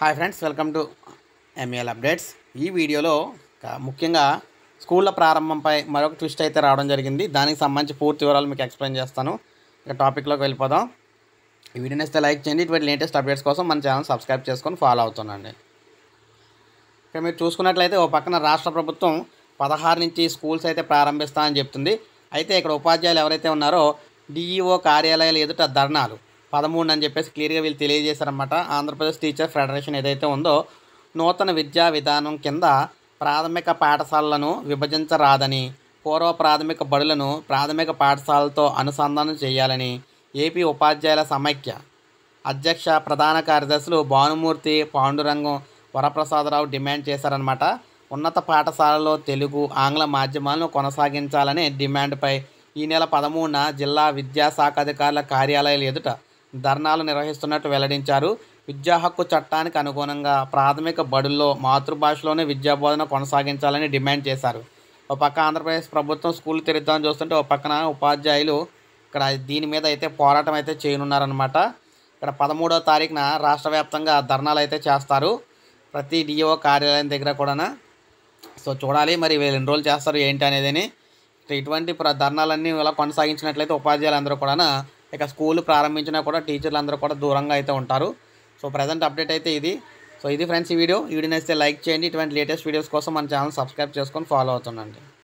hi friends welcome to M A L e updates ఈ వీడియోలో ముఖ్యంగా స్కూళ్ళ ప్రారంభంపై మరొక ట్విస్ట్ అయితే రావడం జరిగింది దానికి సంబంధించి పూర్తి వివరాలు మీకు ఎక్స్ప్లెయిన్ చేస్తాను ఇక టాపిక్లోకి వెళ్ళిపోదాం ఈ వీడియో నేస్తే లైక్ చేయండి ఇటువంటి లేటెస్ట్ అప్డేట్స్ కోసం మన ఛానల్ సబ్స్క్రైబ్ చేసుకొని ఫాలో అవుతుందండి ఇక మీరు చూసుకున్నట్లయితే ఓ పక్కన రాష్ట్ర ప్రభుత్వం పదహారు నుంచి స్కూల్స్ అయితే ప్రారంభిస్తామని చెప్తుంది అయితే ఇక్కడ ఉపాధ్యాయులు ఎవరైతే ఉన్నారో డిఈఓ కార్యాలయాలు ఎదుట ధర్నాలు పదమూడు అని చెప్పేసి క్లియర్గా వీళ్ళు తెలియజేశారన్నమాట ఆంధ్రప్రదేశ్ టీచర్ ఫెడరేషన్ ఏదైతే ఉందో నూతన విద్యా విధానం కింద ప్రాథమిక పాఠశాలలను విభజించరాదని పూర్వ ప్రాథమిక బడులను ప్రాథమిక పాఠశాలతో అనుసంధానం చేయాలని ఏపీ ఉపాధ్యాయుల సమైక్య అధ్యక్ష ప్రధాన కార్యదర్శులు భానుమూర్తి పాండురంగం వరప్రసాదరావు డిమాండ్ చేశారనమాట ఉన్నత పాఠశాలలో తెలుగు ఆంగ్ల మాధ్యమాలను కొనసాగించాలనే డిమాండ్పై ఈ నెల పదమూడున జిల్లా విద్యాశాఖ అధికారుల కార్యాలయాలు ఎదుట ధర్నాలు నిర్వహిస్తున్నట్టు వెల్లడించారు విద్యా హక్కు చట్టానికి అనుగుణంగా ప్రాథమిక బడుల్లో మాతృభాషలోనే విద్యా బోధన కొనసాగించాలని డిమాండ్ చేశారు ఒక పక్క ఆంధ్రప్రదేశ్ ప్రభుత్వం స్కూల్ తెరుద్దామని చూస్తుంటే ఒక పక్కన ఉపాధ్యాయులు ఇక్కడ దీని మీద అయితే పోరాటం అయితే చేయనున్నారనమాట ఇక్కడ పదమూడో తారీఖున రాష్ట్ర వ్యాప్తంగా ధర్నాలు అయితే చేస్తారు ప్రతి డిఓ కార్యాలయం దగ్గర కూడా సో చూడాలి మరి వీళ్ళు ఎన్రోల్ చేస్తారు ఏంటి అనేదని ఇటువంటి ప్ర ధర్నాలన్నీ ఇలా కొనసాగించినట్లయితే ఉపాధ్యాయులందరూ కూడా ఇక స్కూల్ ప్రారంభించినా కూడా టీచర్లు అందరూ కూడా దూరంగా అయితే ఉంటారు సో ప్రజెంట్ అప్డేట్ అయితే ఇది సో ఇది ఫ్రెండ్స్ ఈ వీడియో ఈ వీడియో నచ్చితే లైక్ చేయండి ఇటువంటి లేటెస్ట్ వీడియోస్ కోసం మన ఛానల్ సబ్స్క్రైబ్ చేసుకొని ఫాలో అవుతుండండి